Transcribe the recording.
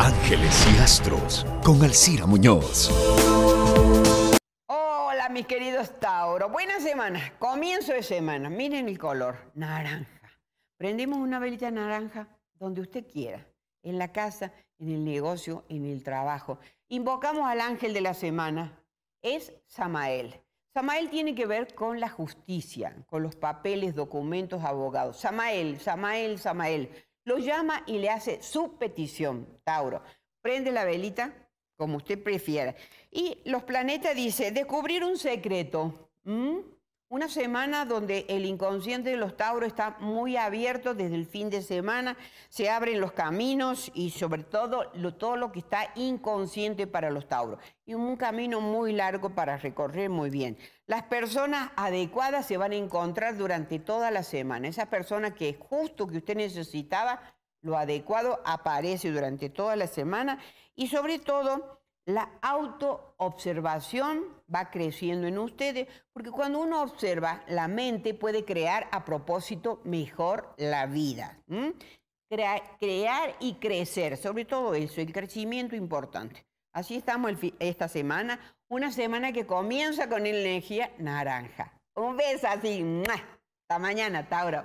Ángeles y Astros con Alcira Muñoz. Hola mis queridos Tauro, buena semana, comienzo de semana, miren el color, naranja. Prendemos una velita naranja donde usted quiera, en la casa, en el negocio, en el trabajo. Invocamos al ángel de la semana, es Samael. Samael tiene que ver con la justicia, con los papeles, documentos, abogados. Samael, Samael, Samael. Lo llama y le hace su petición, Tauro. Prende la velita, como usted prefiera. Y los planetas dice, descubrir un secreto. ¿Mm? Una semana donde el inconsciente de los Tauros está muy abierto desde el fin de semana, se abren los caminos y sobre todo lo, todo lo que está inconsciente para los Tauros. Y un camino muy largo para recorrer muy bien. Las personas adecuadas se van a encontrar durante toda la semana. Esa persona que es justo que usted necesitaba, lo adecuado aparece durante toda la semana y sobre todo la autoobservación va creciendo en ustedes, porque cuando uno observa, la mente puede crear a propósito mejor la vida. crear y crecer, sobre todo eso, el crecimiento importante. Así estamos esta semana, una semana que comienza con energía naranja. Un beso así. Hasta mañana, Tauro.